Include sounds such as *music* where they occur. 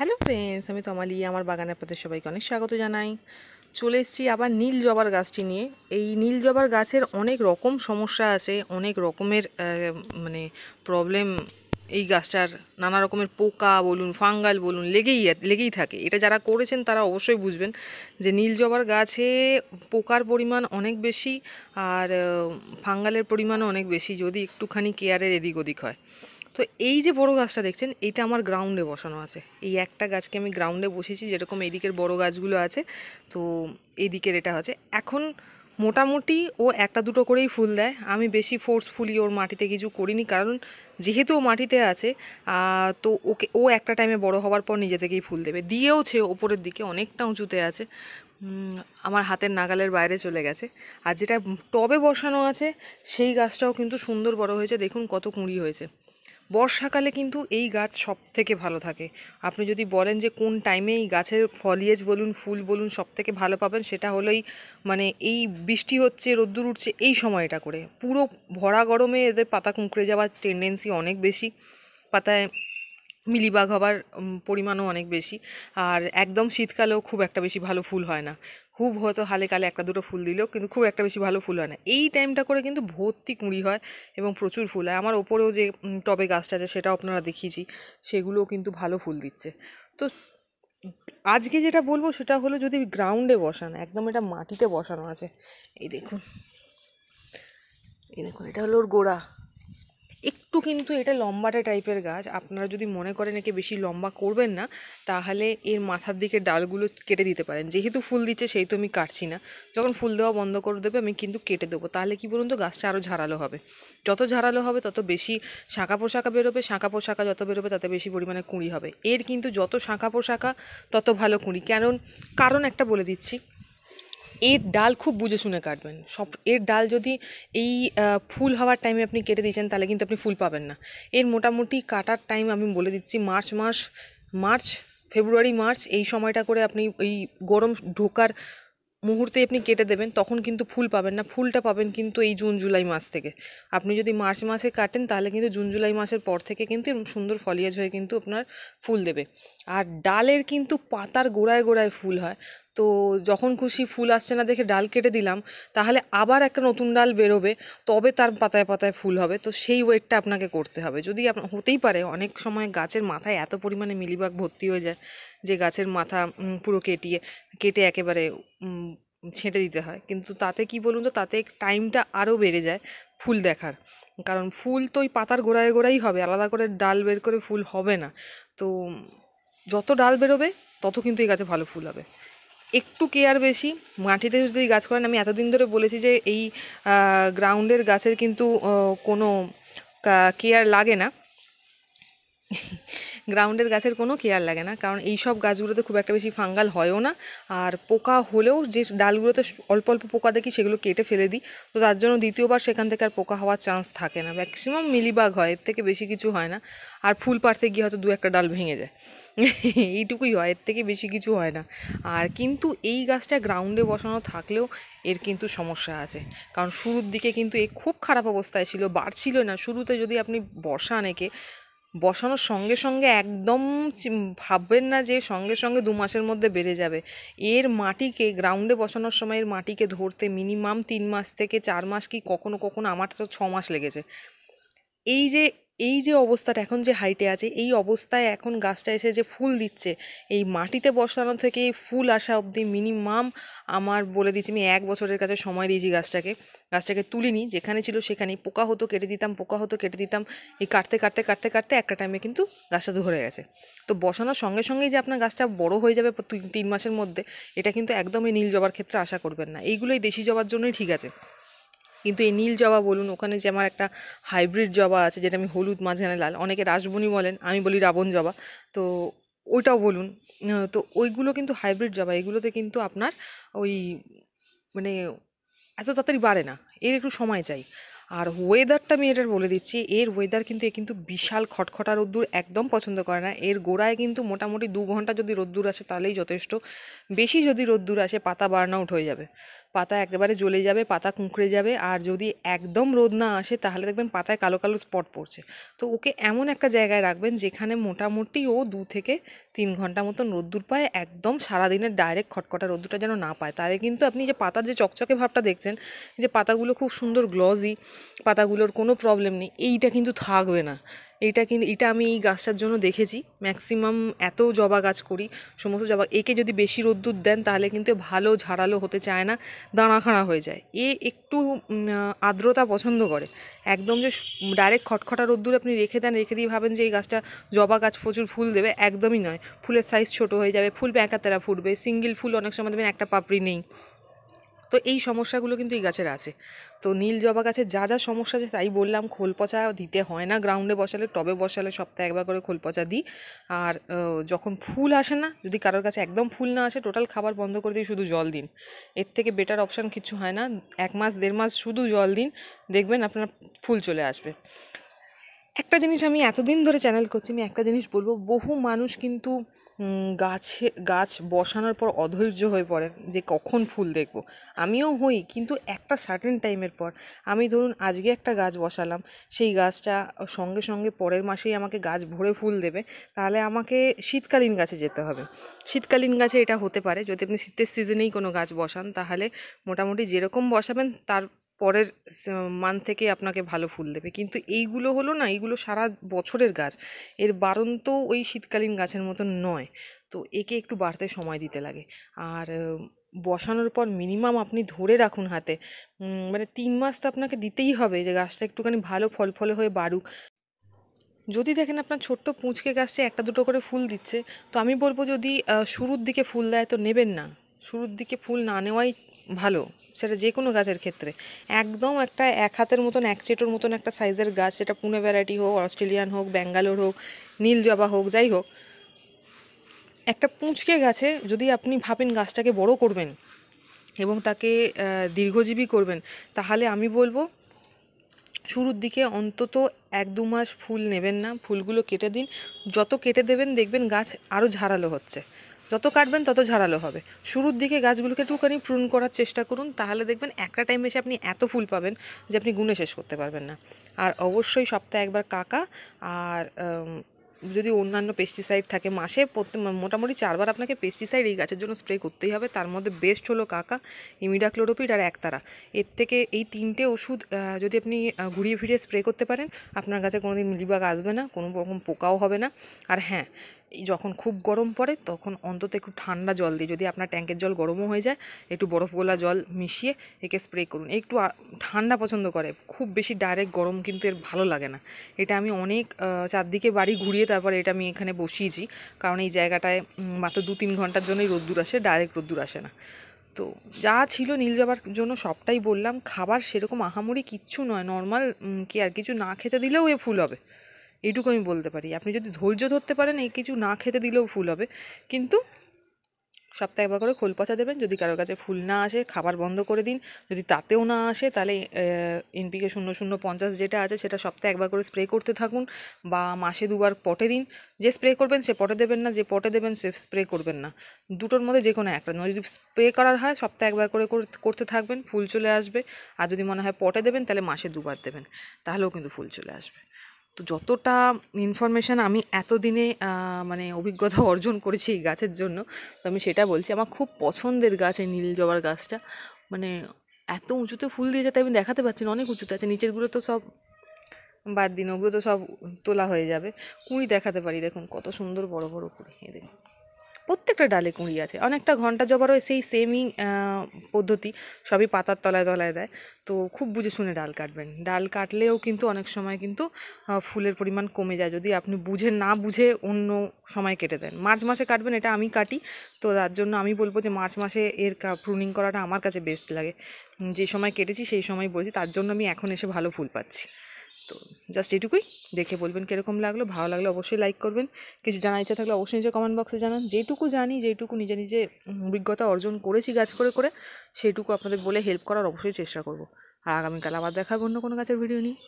hello friends আমি তমালি আমার বাগানের আপনাদের সবাইকে অনেক স্বাগত জানাই চলে এসেছি আবার নীল জবার গাছটি নিয়ে এই নীল জবার গাছের অনেক রকম সমস্যা আছে অনেক রকমের মানে প্রবলেম এই গাছটার নানা রকমের পোকা বলুন ফাঙ্গাল বলুন লেগেই লেগেই থাকে এটা যারা করেছেন তারা অবশ্যই বুঝবেন যে নীল জবার গাছে পোকার পরিমাণ অনেক বেশি আর ফাঙ্গালের পরিমাণও অনেক বেশি যদি একটুখানি কেয়ারের এদিক ওদিক হয় তো এই যে বড় গাছটা দেখছেন এটা আমার গ্রাউন্ডে বসানো আছে এই একটা গাছকে আমি গ্রাউন্ডে বসেছি যেরকম এদিকের বড় গাছগুলো আছে তো এদিকের এটা আছে এখন মোটামুটি ও একটা দুটো করেই ফুল দেয় আমি বেশি ফোর্সফুলি ওর মাটিতে কিছু করিনি কারণ যেহেতু ও মাটিতে আছে তো ওকে ও একটা টাইমে বড় হওয়ার পর নিজে থেকেই ফুল দেবে দিয়েওছে ওপরের দিকে অনেকটা উঁচুতে আছে আমার হাতের নাগালের বাইরে চলে গেছে আর যেটা টবে বসানো আছে সেই গাছটাও কিন্তু সুন্দর বড় হয়েছে দেখুন কত কুঁড়ি হয়েছে বর্ষাকালে কিন্তু এই গাছ সব থেকে ভালো থাকে আপনি যদি বলেন যে কোন টাইমে এই গাছের ফলিয়েজ বলুন ফুল বলুন সব থেকে ভালো পাবেন সেটা হলোই মানে এই বৃষ্টি হচ্ছে রোদ্দুর উঠছে এই সময়টা করে পুরো ভরা গরমে এদের পাতা কুঁকড়ে যাওয়ার টেন্ডেন্সি অনেক বেশি পাতায় মিলিবাগ হবার পরিমাণও অনেক বেশি আর একদম শীতকালেও খুব একটা বেশি ভালো ফুল হয় না খুব হয়তো হালে কালে একটা দুটো ফুল দিলেও কিন্তু খুব একটা বেশি ভালো ফুল হয় না এই টাইমটা করে কিন্তু ভর্তি কুঁড়ি হয় এবং প্রচুর ফুল হয় আমার ওপরেও যে টবে গাছটা আছে সেটাও আপনারা দেখিয়েছি সেগুলোও কিন্তু ভালো ফুল দিচ্ছে তো আজকে যেটা বলবো সেটা হলো যদি গ্রাউন্ডে বসানো একদম এটা মাটিতে বসানো আছে এই দেখুন এই দেখুন এটা হলো ওর গোড়া একটু কিন্তু এটা লম্বাটা টাইপের গাছ আপনারা যদি মনে করেন একে বেশি লম্বা করবেন না তাহলে এর মাথার দিকে ডালগুলো কেটে দিতে পারেন যেহেতু ফুল দিচ্ছে সেই তো আমি কাটছি না যখন ফুল দেওয়া বন্ধ করে দেবে আমি কিন্তু কেটে দেবো তাহলে কি বলুন তো গাছটা আরও ঝাড়ালো হবে যত ঝাড়ালো হবে তত বেশি শাঁখা পোশাকা বেরোবে শাঁখা পোশাকা যত বেরোবে তাতে বেশি পরিমাণে কুঁড়ি হবে এর কিন্তু যত শাঁখা পোশাকা তত ভালো কুঁড়ি কারণ কারণ একটা বলে দিচ্ছি এর ডাল খুব বুঝে শুনে কাটবেন সব এর ডাল যদি এই ফুল হওয়ার টাইমে আপনি কেটে দিয়েছেন তাহলে কিন্তু আপনি ফুল পাবেন না এর মোটামুটি কাটার টাইম আমি বলে দিচ্ছি মার্চ মাস মার্চ ফেব্রুয়ারি মার্চ এই সময়টা করে আপনি এই গরম ঢোকার মুহূর্তে আপনি কেটে দেবেন তখন কিন্তু ফুল পাবেন না ফুলটা পাবেন কিন্তু এই জুন জুলাই মাস থেকে আপনি যদি মার্চ মাসে কাটেন তাহলে কিন্তু জুন জুলাই মাসের পর থেকে কিন্তু এরকম সুন্দর ফলিয়াজ হয়ে কিন্তু আপনার ফুল দেবে আর ডালের কিন্তু পাতার গোড়ায় গোড়ায় ফুল হয় তো যখন খুশি ফুল আসছে না দেখে ডাল কেটে দিলাম তাহলে আবার একটা নতুন ডাল বেরোবে তবে তার পাতায় পাতায় ফুল হবে তো সেই ওয়েটটা আপনাকে করতে হবে যদি আপনার হতেই পারে অনেক সময় গাছের মাথায় এত পরিমাণে মিলিবাগ ভর্তি হয়ে যায় যে গাছের মাথা পুরো কেটিয়ে কেটে একেবারে ছেঁটে দিতে হয় কিন্তু তাতে কি বলুন তো তাতে টাইমটা আরও বেড়ে যায় ফুল দেখার কারণ ফুল তো ওই পাতার গোড়ায় গোড়াই হবে আলাদা করে ডাল বের করে ফুল হবে না তো যত ডাল বেরোবে তত কিন্তু এই গাছে ভালো ফুল হবে একটু কেয়ার বেশি মাটিতে যদি গাছ করেন আমি এতদিন ধরে বলেছি যে এই গ্রাউন্ডের গাছের কিন্তু কোনো কেয়ার লাগে না গ্রাউন্ডের *laughs* গাছের কোনো কেয়ার লাগে না কারণ এই সব গাছগুলোতে খুব একটা বেশি ফাঙ্গাল হয়ও না আর পোকা হলেও যে ডালগুলোতে অল্প অল্প পোকা দেখি সেগুলো কেটে ফেলে দিই তো তার জন্য দ্বিতীয়বার সেখান থেকে আর পোকা হওয়ার চান্স থাকে না ম্যাক্সিমাম মিলিবাগ হয় এর থেকে বেশি কিছু হয় না আর ফুল পাড়তে গিয়ে হয়তো দু একটা ডাল ভেঙে যায় এইটুকুই হয় এর থেকে বেশি কিছু হয় না আর কিন্তু এই গাছটা গ্রাউন্ডে বসানো থাকলেও এর কিন্তু সমস্যা আছে কারণ শুরুর দিকে কিন্তু এ খুব খারাপ অবস্থায় ছিল বাড়ছিল না শুরুতে যদি আপনি বসান একে বসানোর সঙ্গে সঙ্গে একদম ভাববেন না যে সঙ্গে সঙ্গে দু মাসের মধ্যে বেড়ে যাবে এর মাটিকে গ্রাউন্ডে বসানোর সময় এর মাটিকে ধরতে মিনিমাম তিন মাস থেকে চার মাস কি কখনো কখনো আমার তো ছ মাস লেগেছে এই যে এই যে অবস্থাটা এখন যে হাইটে আছে এই অবস্থায় এখন গাছটা এসে যে ফুল দিচ্ছে এই মাটিতে বসানো থেকে ফুল আসা অবধি মিনিমাম আমার বলে দিচ্ছি আমি এক বছরের কাছে সময় দিয়েছি গাছটাকে গাছটাকে তুলিনি যেখানে ছিল সেখানে পোকা হতো কেটে দিতাম পোকা হতো কেটে দিতাম এই কাটতে কাটতে কাটতে কাটতে একটা টাইমে কিন্তু গাছটা ধরে গেছে তো বসানোর সঙ্গে সঙ্গেই যে আপনার গাছটা বড় হয়ে যাবে তিন মাসের মধ্যে এটা কিন্তু একদমই নীল জবার ক্ষেত্রে আশা করবেন না এইগুলোই দেশি জবার জন্যই ঠিক আছে কিন্তু এই নীল জবা বলুন ওখানে যে আমার একটা হাইব্রিড জবা আছে যেটা আমি হলুদ মাঝখানে লাল অনেকে রাসবনি বলেন আমি বলি রাবণ জবা তো ওইটাও বলুন তো ওইগুলো কিন্তু হাইব্রিড জবা এগুলোতে কিন্তু আপনার ওই মানে এত তাড়াতাড়ি বাড়ে না এর একটু সময় চাই আর ওয়েদারটা আমি এটার বলে দিচ্ছি এর ওয়েদার কিন্তু এ কিন্তু বিশাল খটখটা রোদ্দুর একদম পছন্দ করে না এর গোড়ায় কিন্তু মোটামুটি দু ঘন্টা যদি রোদ্দুর আসে তাহলেই যথেষ্ট বেশি যদি রোদ্দুর আসে পাতা বার্ন আউট হয়ে যাবে পাতা একেবারে জ্বলে যাবে পাতা কুঁকড়ে যাবে আর যদি একদম রোদ না আসে তাহলে দেখবেন পাতায় কালো কালো স্পট পড়ছে তো ওকে এমন একটা জায়গায় রাখবেন যেখানে মোটামুটি ও দু থেকে তিন ঘন্টা মতন রোদ্দুর পায় একদম সারাদিনের ডাইরেক্ট খটখটা রোদ্দুরটা যেন না পায় তাহলে কিন্তু আপনি যে পাতার যে চকচকে ভাবটা দেখছেন যে পাতাগুলো খুব সুন্দর গ্লজি পাতাগুলোর কোনো প্রবলেম নেই এইটা কিন্তু থাকবে না এটা কিন্তু এটা আমি এই গাছটার জন্য দেখেছি ম্যাক্সিমাম এত জবা গাছ করি সমস্ত জবা একে যদি বেশি রোদ্দুর দেন তাহলে কিন্তু ভালো ঝাড়ালো হতে চায় না দাঁড়াখানা হয়ে যায় এ একটু আর্দ্রতা পছন্দ করে একদম যে ডাইরেক্ট খটখটা রোদ্দুর আপনি রেখে দেন রেখে দিয়ে ভাবেন যে এই গাছটা জবা গাছ প্রচুর ফুল দেবে একদমই নয় ফুলের সাইজ ছোট হয়ে যাবে ফুল প্যাঁকাতেরা ফুটবে সিঙ্গেল ফুল অনেক সময় দেবেন একটা পাপড়ি নেই তো এই সমস্যাগুলো কিন্তু এই গাছের আছে তো নীল জবা গাছে যা যা সমস্যা আছে তাই বললাম খোল পচা দিতে হয় না গ্রাউন্ডে বসালে টবে বসালে সপ্তাহে একবার করে খোল পচা দিই আর যখন ফুল আসে না যদি কারোর কাছে একদম ফুল না আসে টোটাল খাবার বন্ধ করে দিই শুধু জল দিন এর থেকে বেটার অপশান কিছু হয় না এক মাস দেড় মাস শুধু জল দিন দেখবেন আপনার ফুল চলে আসবে একটা জিনিস আমি এতদিন ধরে চ্যানেল করছি আমি একটা জিনিস বলবো বহু মানুষ কিন্তু গাছে গাছ বসানোর পর অধৈর্য হয়ে পড়েন যে কখন ফুল দেখব আমিও হই কিন্তু একটা সার্টেন টাইমের পর আমি ধরুন আজকে একটা গাছ বসালাম সেই গাছটা সঙ্গে সঙ্গে পরের মাসেই আমাকে গাছ ভরে ফুল দেবে তাহলে আমাকে শীতকালীন গাছে যেতে হবে শীতকালীন গাছে এটা হতে পারে যদি আপনি শীতের সিজনেই কোনো গাছ বসান তাহলে মোটামুটি যেরকম বসাবেন তার পরের মান থেকে আপনাকে ভালো ফুল দেবে কিন্তু এইগুলো হলো না এইগুলো সারা বছরের গাছ এর তো ওই শীতকালীন গাছের মতন নয় তো একে একটু বাড়তে সময় দিতে লাগে আর বসানোর পর মিনিমাম আপনি ধরে রাখুন হাতে মানে তিন মাস তো আপনাকে দিতেই হবে যে গাছটা একটুখানি ভালো ফল ফলে হয়ে বাড়ুক যদি দেখেন আপনার ছোট্ট পুঁচকে গাছটা একটা দুটো করে ফুল দিচ্ছে তো আমি বলবো যদি শুরুর দিকে ফুল দেয় তো নেবেন না শুরুর দিকে ফুল না নেওয়াই ভালো সেটা যে কোনো গাছের ক্ষেত্রে একদম একটা এক হাতের মতন এক চেটোর মতন একটা সাইজের গাছ সেটা পুনে ভ্যারাইটি হোক অস্ট্রেলিয়ান হোক ব্যাঙ্গালোর হোক নীল জবা হোক যাই হোক একটা পুঁচকে গাছে যদি আপনি ভাবেন গাছটাকে বড় করবেন এবং তাকে দীর্ঘজীবী করবেন তাহলে আমি বলবো শুরুর দিকে অন্তত এক দু মাস ফুল নেবেন না ফুলগুলো কেটে দিন যত কেটে দেবেন দেখবেন গাছ আরও ঝাড়ালো হচ্ছে যত কাটবেন তত ঝাড়ালো হবে শুরুর দিকে গাছগুলোকে একটুখানি প্রুন করার চেষ্টা করুন তাহলে দেখবেন একটা টাইম এসে আপনি এত ফুল পাবেন যে আপনি গুনে শেষ করতে পারবেন না আর অবশ্যই সপ্তাহে একবার কাকা আর যদি অন্যান্য পেস্টিসাইড থাকে মাসে মোটামুটি চারবার আপনাকে পেস্টিসাইড এই গাছের জন্য স্প্রে করতেই হবে তার মধ্যে বেস্ট হলো কাকা ইমিডাক্লোরোপিড আর একতারা এর থেকে এই তিনটে ওষুধ যদি আপনি ঘুরিয়ে ফিরিয়ে স্প্রে করতে পারেন আপনার গাছে কোনোদিন মিলিবাগ আসবে না কোনো রকম পোকাও হবে না আর হ্যাঁ যখন খুব গরম পড়ে তখন অন্তত একটু ঠান্ডা জল দিই যদি আপনার ট্যাঙ্কের জল গরমও হয়ে যায় একটু বরফ গোলা জল মিশিয়ে একে স্প্রে করুন একটু ঠান্ডা পছন্দ করে খুব বেশি ডাইরেক্ট গরম কিন্তু এর ভালো লাগে না এটা আমি অনেক চারদিকে বাড়ি ঘুরিয়ে তারপরে এটা আমি এখানে বসিয়েছি কারণ এই জায়গাটায় মাত্র দু তিন ঘন্টার জন্যই রোদ্দুর আসে ডাইরেক্ট রোদ্দুর আসে না তো যা ছিল নীল যাবার জন্য সবটাই বললাম খাবার সেরকম আহামরি কিচ্ছু নয় নর্মাল কি আর কিছু না খেতে দিলেও এ ফুল হবে এইটুকু আমি বলতে পারি আপনি যদি ধৈর্য ধরতে পারেন এই কিছু না খেতে দিলেও ফুল হবে কিন্তু সপ্তাহে একবার করে খোল পচা দেবেন যদি কারোর কাছে ফুল না আসে খাবার বন্ধ করে দিন যদি তাতেও না আসে তাহলে এনপিকে শূন্য শূন্য পঞ্চাশ যেটা আছে সেটা সপ্তাহে একবার করে স্প্রে করতে থাকুন বা মাসে দুবার পটে দিন যে স্প্রে করবেন সে পটে দেবেন না যে পটে দেবেন সে স্প্রে করবেন না দুটোর মধ্যে যে কোনো একটা যদি স্প্রে করার হয় সপ্তাহে একবার করে করতে থাকবেন ফুল চলে আসবে আর যদি মনে হয় পটে দেবেন তাহলে মাসে দুবার দেবেন তাহলেও কিন্তু ফুল চলে আসবে তো যতটা ইনফরমেশান আমি এতদিনে মানে অভিজ্ঞতা অর্জন করেছি এই গাছের জন্য তো আমি সেটা বলছি আমার খুব পছন্দের গাছ এই নীল জবার গাছটা মানে এত উঁচুতে ফুল দিয়ে যাতে আমি দেখাতে পারছি না অনেক উঁচুতে আছে নিচেরগুলো তো সব বাদ দিন ওগুলো তো সব তোলা হয়ে যাবে কুঁড়ি দেখাতে পারি দেখুন কত সুন্দর বড় বড় কুঁড়ি দেখুন প্রত্যেকটা ডালে কুঁড়ি আছে অনেকটা ঘন্টা জবারও সেই সেমই পদ্ধতি সবই পাতার তলায় তলায় দেয় তো খুব বুঝে শুনে ডাল কাটবেন ডাল কাটলেও কিন্তু অনেক সময় কিন্তু ফুলের পরিমাণ কমে যায় যদি আপনি বুঝে না বুঝে অন্য সময় কেটে দেন মার্চ মাসে কাটবেন এটা আমি কাটি তো তার জন্য আমি বলবো যে মার্চ মাসে এর প্রুনিং করাটা আমার কাছে বেস্ট লাগে যে সময় কেটেছি সেই সময় বলছি তার জন্য আমি এখন এসে ভালো ফুল পাচ্ছি তো জাস্ট এটুকুই দেখে বলবেন কীরকম লাগলো ভালো লাগলে অবশ্যই লাইক করবেন কিছু জানার ইচ্ছা থাকলে অবশ্যই নিজে কমেন্ট বক্সে জানান যেটুকু জানি যেটুকু নিজে নিজে অভিজ্ঞতা অর্জন করেছি গাছ করে করে সেটুকু আপনাদের বলে হেল্প করার অবশ্যই চেষ্টা করব আর আগামীকাল আবার দেখাবো অন্য কোনো গাছের ভিডিও নিয়ে